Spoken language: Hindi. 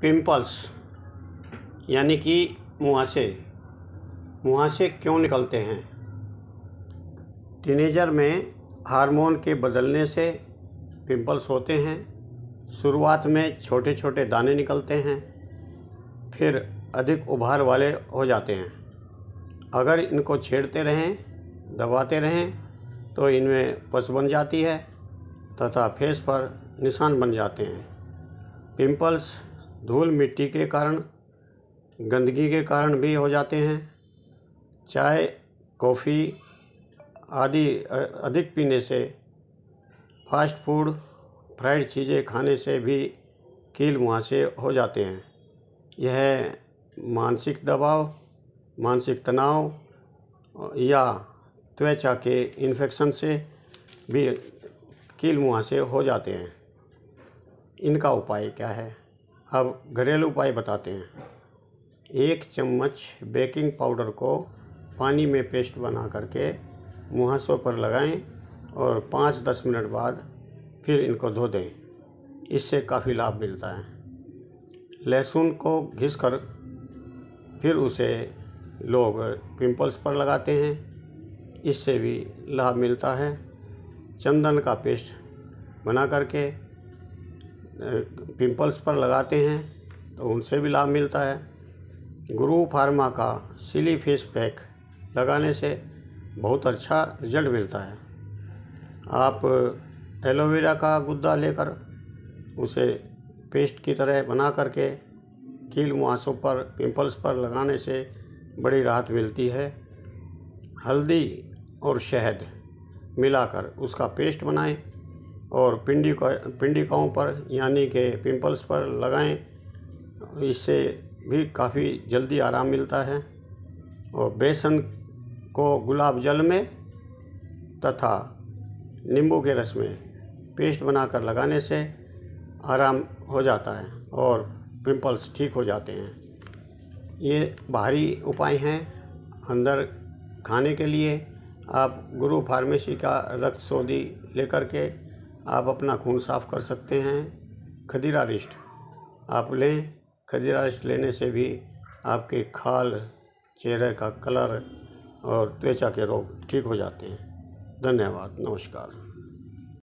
पिंपल्स यानी कि मुहासे मुहासे क्यों निकलते हैं टीनेजर में हार्मोन के बदलने से पिंपल्स होते हैं शुरुआत में छोटे छोटे दाने निकलते हैं फिर अधिक उभार वाले हो जाते हैं अगर इनको छेड़ते रहें दबाते रहें तो इनमें पस बन जाती है तथा फेस पर निशान बन जाते हैं पिंपल्स धूल मिट्टी के कारण गंदगी के कारण भी हो जाते हैं चाय कॉफ़ी आदि अधिक पीने से फास्ट फूड फ्राइड चीज़ें खाने से भी कील मुहासे हो जाते हैं यह मानसिक दबाव मानसिक तनाव या त्वचा के इन्फेक्शन से भी कील मुहासे हो जाते हैं इनका उपाय क्या है अब घरेलू उपाय बताते हैं एक चम्मच बेकिंग पाउडर को पानी में पेस्ट बना करके मुहासों पर लगाएं और पाँच दस मिनट बाद फिर इनको धो दें इससे काफ़ी लाभ मिलता है लहसुन को घिस कर फिर उसे लोग पिंपल्स पर लगाते हैं इससे भी लाभ मिलता है चंदन का पेस्ट बना करके पिंपल्स पर लगाते हैं तो उनसे भी लाभ मिलता है गुरु फार्मा का सिली फेस पैक लगाने से बहुत अच्छा रिजल्ट मिलता है आप एलोवेरा का गुद्दा लेकर उसे पेस्ट की तरह बना करके कील मुहासों पर पिंपल्स पर लगाने से बड़ी राहत मिलती है हल्दी और शहद मिलाकर उसका पेस्ट बनाएं और पिंडी का पिंडिकाओं पर यानी कि पिंपल्स पर लगाएं इससे भी काफ़ी जल्दी आराम मिलता है और बेसन को गुलाब जल में तथा नींबू के रस में पेस्ट बनाकर लगाने से आराम हो जाता है और पिंपल्स ठीक हो जाते हैं ये बाहरी उपाय हैं अंदर खाने के लिए आप गुरु फार्मेसी का रक्त सोदी लेकर के आप अपना खून साफ कर सकते हैं खदीरा रिश्त आप लें खदीरा रिश्त लेने से भी आपके खाल चेहरे का कलर और त्वचा के रोग ठीक हो जाते हैं धन्यवाद नमस्कार